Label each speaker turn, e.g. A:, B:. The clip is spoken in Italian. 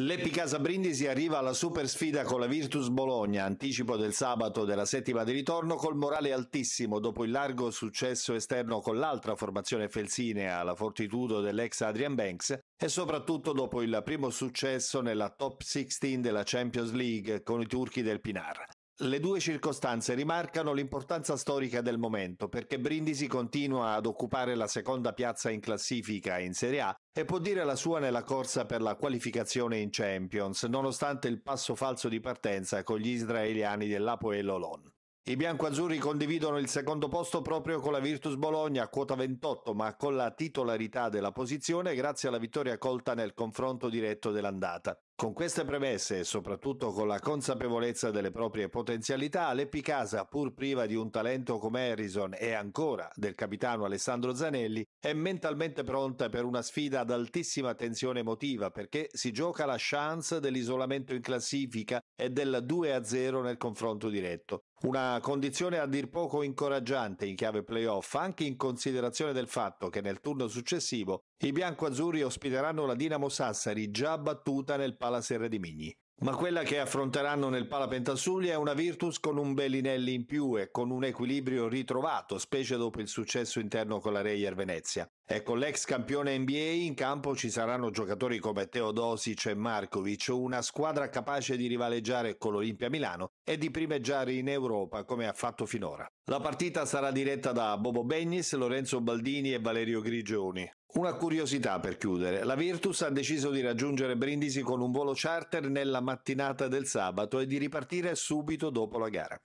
A: L'Epicasa Brindisi arriva alla super sfida con la Virtus Bologna, anticipo del sabato della settima di ritorno, col morale altissimo dopo il largo successo esterno con l'altra formazione felsinea, la Fortitudo dell'ex Adrian Banks, e soprattutto dopo il primo successo nella top 16 della Champions League con i turchi del Pinar. Le due circostanze rimarcano l'importanza storica del momento perché Brindisi continua ad occupare la seconda piazza in classifica in Serie A e può dire la sua nella corsa per la qualificazione in Champions, nonostante il passo falso di partenza con gli israeliani dell'Apoel Olon. I biancoazzurri condividono il secondo posto proprio con la Virtus Bologna a quota 28, ma con la titolarità della posizione grazie alla vittoria colta nel confronto diretto dell'andata. Con queste premesse e soprattutto con la consapevolezza delle proprie potenzialità, l'Epicasa, pur priva di un talento come Harrison e ancora del capitano Alessandro Zanelli, è mentalmente pronta per una sfida ad altissima tensione emotiva perché si gioca la chance dell'isolamento in classifica e del 2-0 nel confronto diretto. Una condizione a dir poco incoraggiante in chiave playoff, anche in considerazione del fatto che nel turno successivo i biancoazzurri ospiteranno la Dinamo Sassari, già battuta nel Pala Serra di Migni. Ma quella che affronteranno nel Pala Pentasuglia è una Virtus con un Bellinelli in più e con un equilibrio ritrovato, specie dopo il successo interno con la Reyer Venezia. E con l'ex campione NBA in campo ci saranno giocatori come Teodosic e Markovic, una squadra capace di rivaleggiare con l'Olimpia Milano e di primeggiare in Europa come ha fatto finora. La partita sarà diretta da Bobo Begnis, Lorenzo Baldini e Valerio Grigioni. Una curiosità per chiudere, la Virtus ha deciso di raggiungere Brindisi con un volo charter nella mattinata del sabato e di ripartire subito dopo la gara.